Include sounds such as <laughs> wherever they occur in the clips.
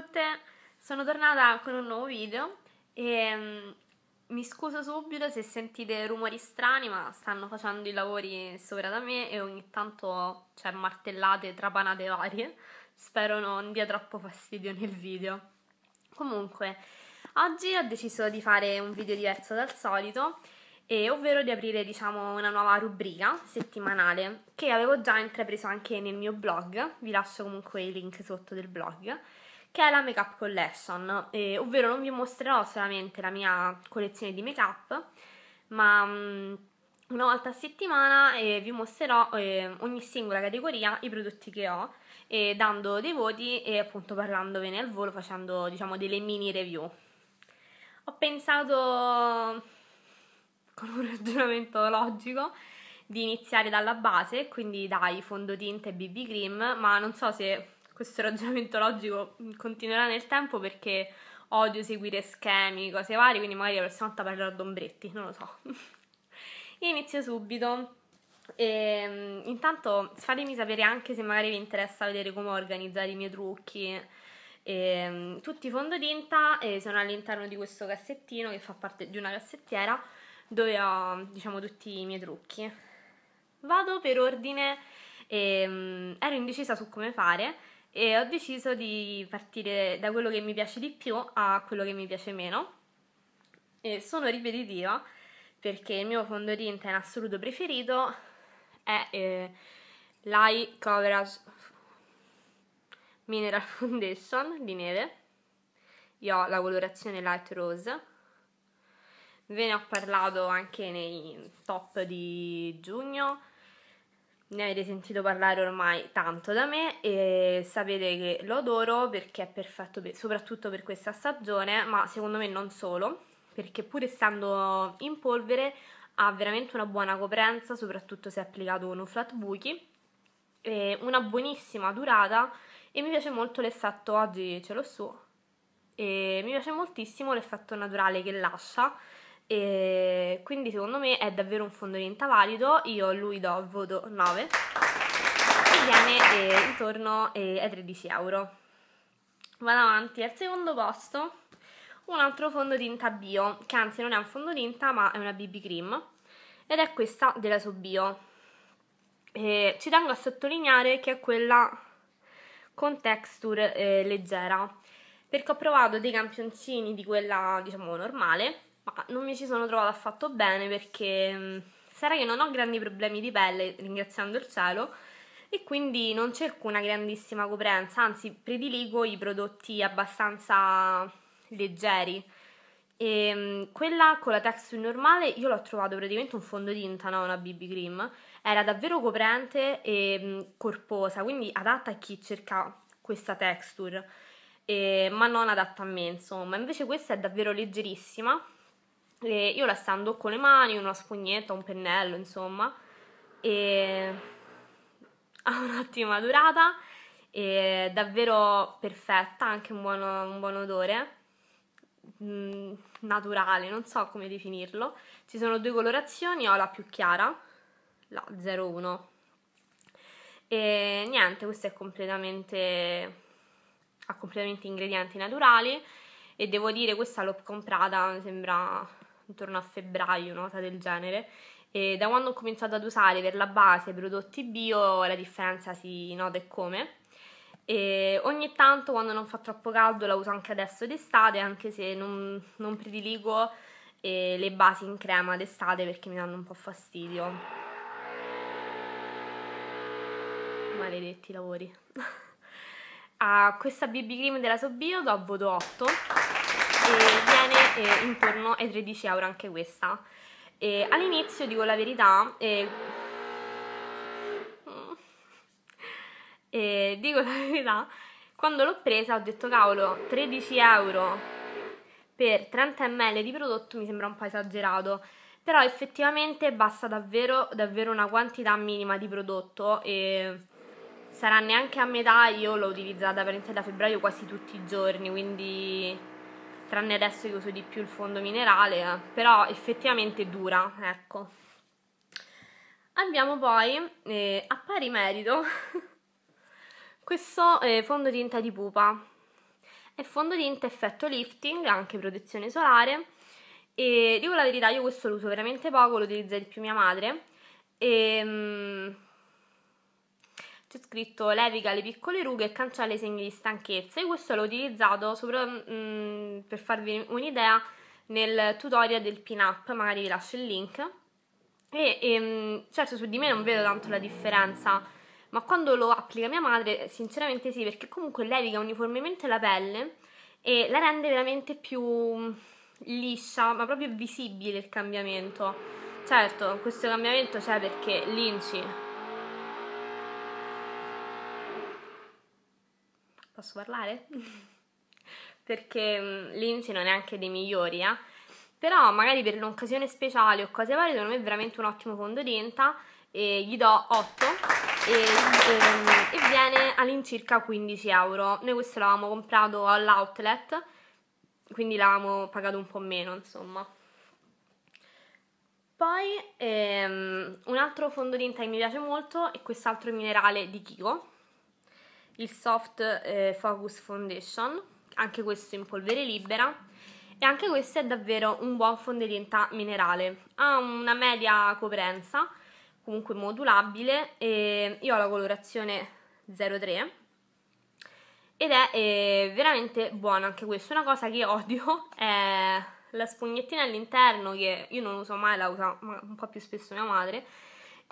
tutte, sono tornata con un nuovo video e mm, mi scuso subito se sentite rumori strani ma stanno facendo i lavori sopra da me e ogni tanto c'è cioè, martellate, trapanate varie, spero non dia troppo fastidio nel video. Comunque, oggi ho deciso di fare un video diverso dal solito e ovvero di aprire diciamo una nuova rubrica settimanale che avevo già intrapreso anche nel mio blog, vi lascio comunque i link sotto del blog che è la Make Up Collection, eh, ovvero non vi mostrerò solamente la mia collezione di make up, ma um, una volta a settimana eh, vi mostrerò eh, ogni singola categoria i prodotti che ho, dando dei voti e appunto parlandovene al volo, facendo diciamo delle mini review. Ho pensato con un ragionamento logico di iniziare dalla base, quindi dai fondotinta e BB cream, ma non so se questo ragionamento logico mm, continuerà nel tempo perché odio seguire schemi, cose varie, quindi magari la prossima volta parlerò d'ombretti, non lo so. <laughs> Inizio subito. E, ehm, intanto fatemi sapere anche se magari vi interessa vedere come organizzare i miei trucchi. E, ehm, tutti i fondotinta e sono all'interno di questo cassettino che fa parte di una cassettiera dove ho diciamo tutti i miei trucchi. Vado per ordine e, ehm, ero indecisa su come fare e ho deciso di partire da quello che mi piace di più a quello che mi piace meno. E sono ripetitiva perché il mio fondo tinta in assoluto preferito è eh, l'Eye Coverage Mineral <laughs> Foundation di neve. Io ho la colorazione Light Rose. Ve ne ho parlato anche nei top di giugno ne avete sentito parlare ormai tanto da me e sapete che lo adoro perché è perfetto per, soprattutto per questa stagione, ma secondo me non solo, perché pur essendo in polvere ha veramente una buona coprenza, soprattutto se applicato con un flat buchi, una buonissima durata e mi piace molto l'effetto, oggi ce l'ho su, e mi piace moltissimo l'effetto naturale che lascia, e quindi secondo me è davvero un fondotinta valido, io lui do voto 9 e viene eh, intorno eh, ai 13 euro. Vado avanti al secondo posto un altro fondotinta bio, che anzi non è un fondotinta ma è una BB cream ed è questa della Sobio. ci tengo a sottolineare che è quella con texture eh, leggera perché ho provato dei campioncini di quella diciamo normale ma non mi ci sono trovata affatto bene perché mm, sarà che non ho grandi problemi di pelle, ringraziando il cielo, e quindi non cerco una grandissima coprenza, anzi prediligo i prodotti abbastanza leggeri. E mm, quella con la texture normale io l'ho trovato praticamente un fondotinta, no? una BB cream. Era davvero coprente e mm, corposa, quindi adatta a chi cerca questa texture, e, ma non adatta a me, insomma. Invece questa è davvero leggerissima e io la stando con le mani, una spugnetta, un pennello, insomma, e <laughs> ha un'ottima durata, è davvero perfetta, anche un, buono, un buon odore, mm, naturale, non so come definirlo. Ci sono due colorazioni, ho la più chiara, la 01, e niente, questo è completamente ha completamente ingredienti naturali e devo dire questa l'ho comprata mi sembra intorno a febbraio, una cosa del genere. E da quando ho cominciato ad usare per la base prodotti bio la differenza si nota e come. E ogni tanto quando non fa troppo caldo la uso anche adesso d'estate, anche se non, non prediligo eh, le basi in crema d'estate perché mi danno un po' fastidio. Maledetti lavori. a <laughs> ah, questa BB Cream della Sobio do voto 8 e viene eh, intorno ai 13 euro anche questa. E all'inizio, dico la verità, eh, eh, dico la verità, quando l'ho presa ho detto cavolo, 13 euro per 30 ml di prodotto mi sembra un po' esagerato però effettivamente basta davvero, davvero una quantità minima di prodotto e sarà neanche a metà, io l'ho utilizzata veramente da febbraio quasi tutti i giorni, quindi tranne adesso che uso di più il fondo minerale, però effettivamente dura, ecco. Abbiamo poi eh, a pari merito <laughs> questo eh, fondotinta di pupa. È fondotinta effetto lifting, anche protezione solare. E dico la verità, io questo lo uso veramente poco, lo utilizza di più mia madre. E, ehm, mh, c'è scritto levica le piccole rughe e cancella i segni di stanchezza. Io questo l'ho utilizzato sopra, mh, mm, per farvi un'idea nel tutorial del pin up, magari vi lascio il link. E, e, ehm, certo su di me non vedo tanto la differenza, ma quando lo applica mia madre, sinceramente sì, perché comunque levica uniformemente la pelle e la rende veramente più mm, liscia, ma proprio visibile il cambiamento. Certo, questo cambiamento c'è perché l'inci Posso parlare? <laughs> Perché mm, Lindsay non è anche dei migliori, eh? Però magari per un'occasione speciale o cose varie, secondo me è veramente un ottimo fondotinta E gli do 8 e, e, ehm, e viene all'incirca 15 euro. Noi questo l'avevamo comprato all'outlet, quindi l'avevamo pagato un po' meno, insomma. Poi ehm, un altro fondotinta che mi piace molto è quest'altro minerale di Kiko il Soft eh, Focus Foundation, anche questo in polvere libera. E anche questo è davvero un buon fondetinta minerale. Ha una media coprenza, comunque modulabile, e io ho la colorazione 03 ed è eh, veramente buono anche questo. Una cosa che odio <laughs> è la spugnettina all'interno che io non uso mai, la usa un po' più spesso mia madre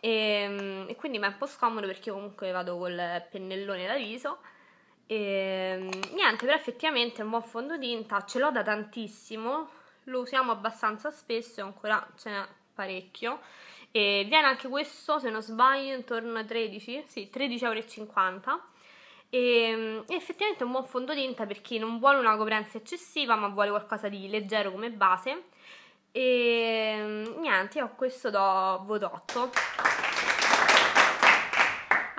e, ehm, e quindi mi è un po' scomodo perché io comunque vado col pennellone da viso. E, ehm, niente, però effettivamente è un buon fondotinta, ce l'ho da tantissimo, lo usiamo abbastanza spesso e ancora ce n'è parecchio. E viene anche questo, se non sbaglio, intorno a 13, sì, 13,50€. E, ehm, e effettivamente è un buon fondotinta per chi non vuole una coprenza eccessiva, ma vuole qualcosa di leggero come base. E niente, io questo do voto 8.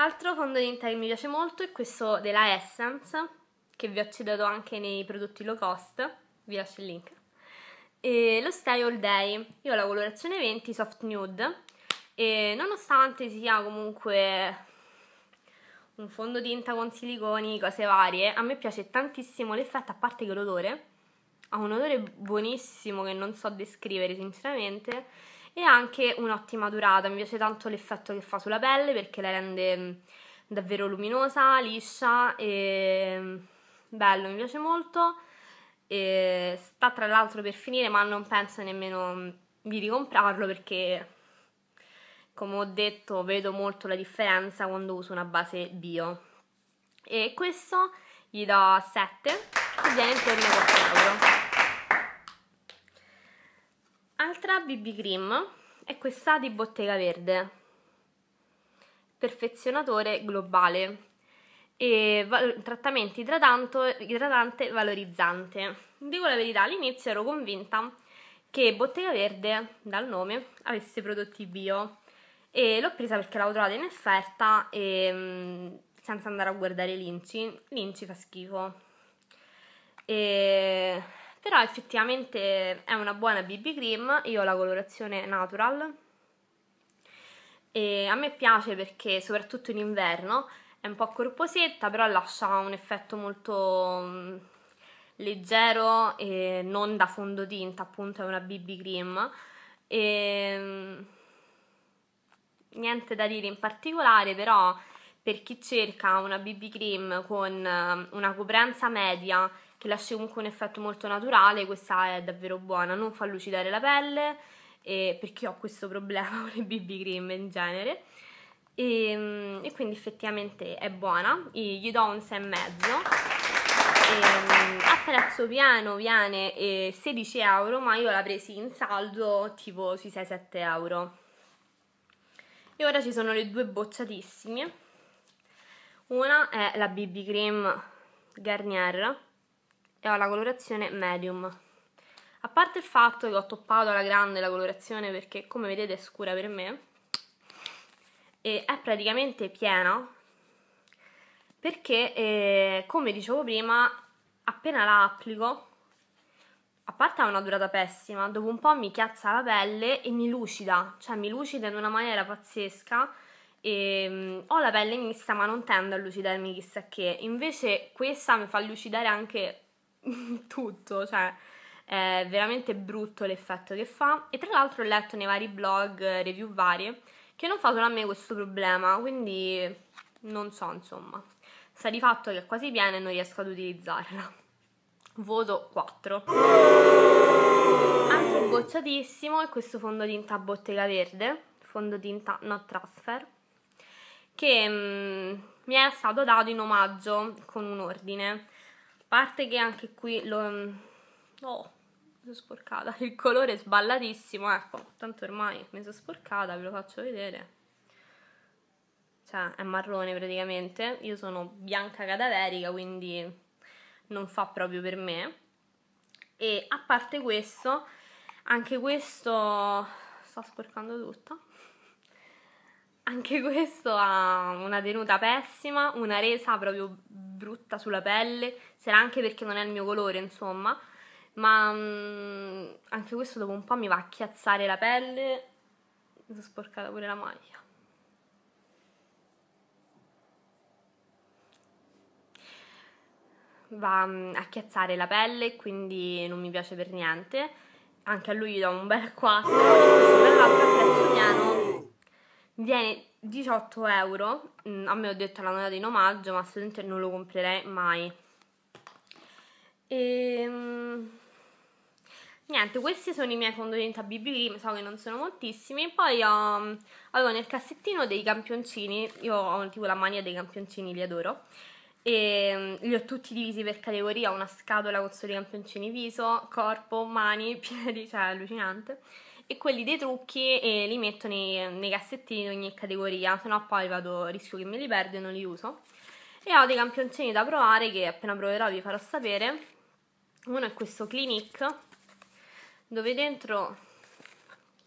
Altro fondotinta che mi piace molto è questo della Essence, che vi ho citato anche nei prodotti low cost, vi lascio il link. E lo Stay All Day, io ho la colorazione 20 Soft Nude, e nonostante sia comunque un fondotinta con siliconi, cose varie, a me piace tantissimo l'effetto, a parte che l'odore, ha un odore buonissimo che non so descrivere sinceramente, e anche un'ottima durata. Mi piace tanto l'effetto che fa sulla pelle perché la rende mm, davvero luminosa, liscia e mm, bello, mi piace molto. E sta tra l'altro per finire, ma non penso nemmeno mm, di ricomprarlo perché come ho detto vedo molto la differenza quando uso una base bio. E questo gli do 7 e viene intorno a 4 euro un'altra BB Cream è questa di Bottega Verde perfezionatore globale e trattamento idratante valorizzante dico la verità all'inizio ero convinta che Bottega Verde dal nome avesse prodotti bio e l'ho presa perché l'avevo trovata in offerta e senza andare a guardare l'inci l'inci fa schifo e però effettivamente è una buona BB cream, io ho la colorazione natural e a me piace perché soprattutto in inverno è un po' corposetta però lascia un effetto molto mm, leggero e non da fondotinta appunto è una BB cream e mm, niente da dire in particolare però per chi cerca una BB cream con mm, una coprenza media che lascia comunque un effetto molto naturale, questa è davvero buona, non fa lucidare la pelle, eh, perché ho questo problema <laughs> con le BB cream in genere, e, ehm, e quindi effettivamente è buona, e gli do un 6,5 ehm, a prezzo pieno viene 16 eh, euro ma io l'ho presa in saldo tipo sui 6-7 euro e ora ci sono le due bocciatissime una è la BB Cream Garnier e ho la colorazione medium. A parte il fatto che ho toppato alla grande la colorazione perché come vedete è scura per me e è praticamente piena perché eh, come dicevo prima appena la applico a parte ha una durata pessima, dopo un po' mi chiazza la pelle e mi lucida, cioè mi lucida in una maniera pazzesca. E, um, ho la pelle mista ma non tendo a lucidarmi chissà che, invece questa mi fa lucidare anche <laughs> tutto, cioè è veramente brutto l'effetto che fa. E tra l'altro ho letto nei vari blog, eh, review varie, che non fa solo a me questo problema, quindi non so insomma. sta di fatto che è quasi piena e non riesco ad utilizzarla. Voto 4. Altro bocciatissimo è questo fondotinta bottega verde, fondotinta not transfer, che mm, mi è stato dato in omaggio con un ordine parte che anche qui lo... Oh, mi sono sporcata. <laughs> Il colore è sballatissimo, ecco. Tanto ormai mi sono sporcata, ve lo faccio vedere. Cioè, è marrone praticamente. Io sono bianca cadaverica, quindi non fa proprio per me. E a parte questo, anche questo... Sto sporcando tutto. <laughs> Anche questo ha una tenuta pessima, una resa proprio brutta sulla pelle, sarà anche perché non è il mio colore, insomma. Ma mh, mm, anche questo dopo un po' mi va a chiazzare la pelle. Mi sono sporcata pure la maglia. Va mh, mm, a chiazzare la pelle, quindi non mi piace per niente. Anche a lui gli do un bel 4, perché questo bell'altro piano viene 18 euro, mm, a me ho detto la dato in omaggio, ma assolutamente non lo comprerei mai. E, ehm, niente, questi sono i miei fondotinta BB Cream, so che non sono moltissimi. Poi ho, avevo nel cassettino dei campioncini, io ho tipo la mania dei campioncini, li adoro. E ehm, li ho tutti divisi per categoria, ho una scatola con solo i campioncini viso, corpo, mani, <laughs> piedi, cioè allucinante e quelli dei trucchi eh, li metto nei, nei, cassettini di ogni categoria, se no poi vado, rischio che me li perdo e non li uso. E ho dei campioncini da provare che appena proverò vi farò sapere. Uno è questo Clinique, dove dentro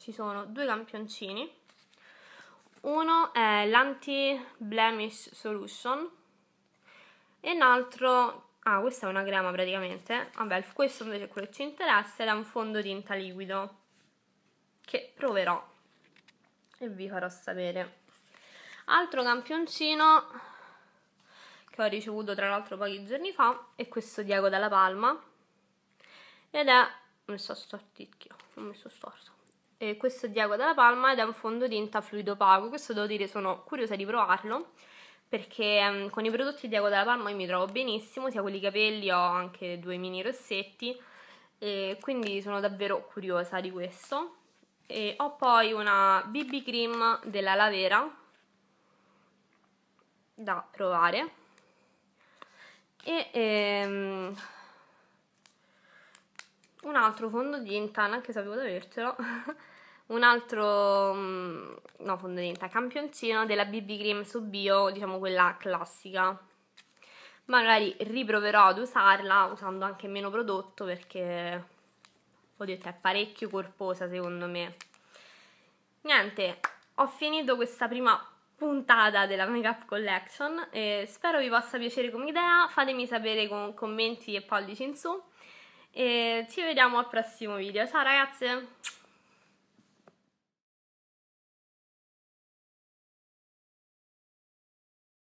ci sono due campioncini. Uno è l'Anti-Blemish Solution e un altro Ah, questa è una crema praticamente. Vabbè, questo invece è quello che ci interessa ed è un fondotinta liquido che proverò e vi farò sapere. Altro campioncino che ho ricevuto tra l'altro pochi giorni fa è questo Diego dalla Palma ed è... mi sto storticchio, non mi storto. E questo Diego dalla Palma ed è un fondotinta fluido opaco, questo devo dire sono curiosa di provarlo perché ehm, con i prodotti Diego dalla Palma io mi trovo benissimo, sia con i capelli ho anche due mini rossetti e quindi sono davvero curiosa di questo e ho poi una BB cream della Lavera da provare e ehm, un altro fondotinta, neanche sapevo di avercelo <laughs> un altro mm, no fondotinta, campioncino della BB cream su bio, diciamo quella classica magari riproverò ad usarla usando anche meno prodotto perché ho detto è parecchio corposa secondo me. Niente, ho finito questa prima puntata della Makeup Collection e spero vi possa piacere come idea, fatemi sapere con commenti e pollici in su e ci vediamo al prossimo video, ciao ragazze!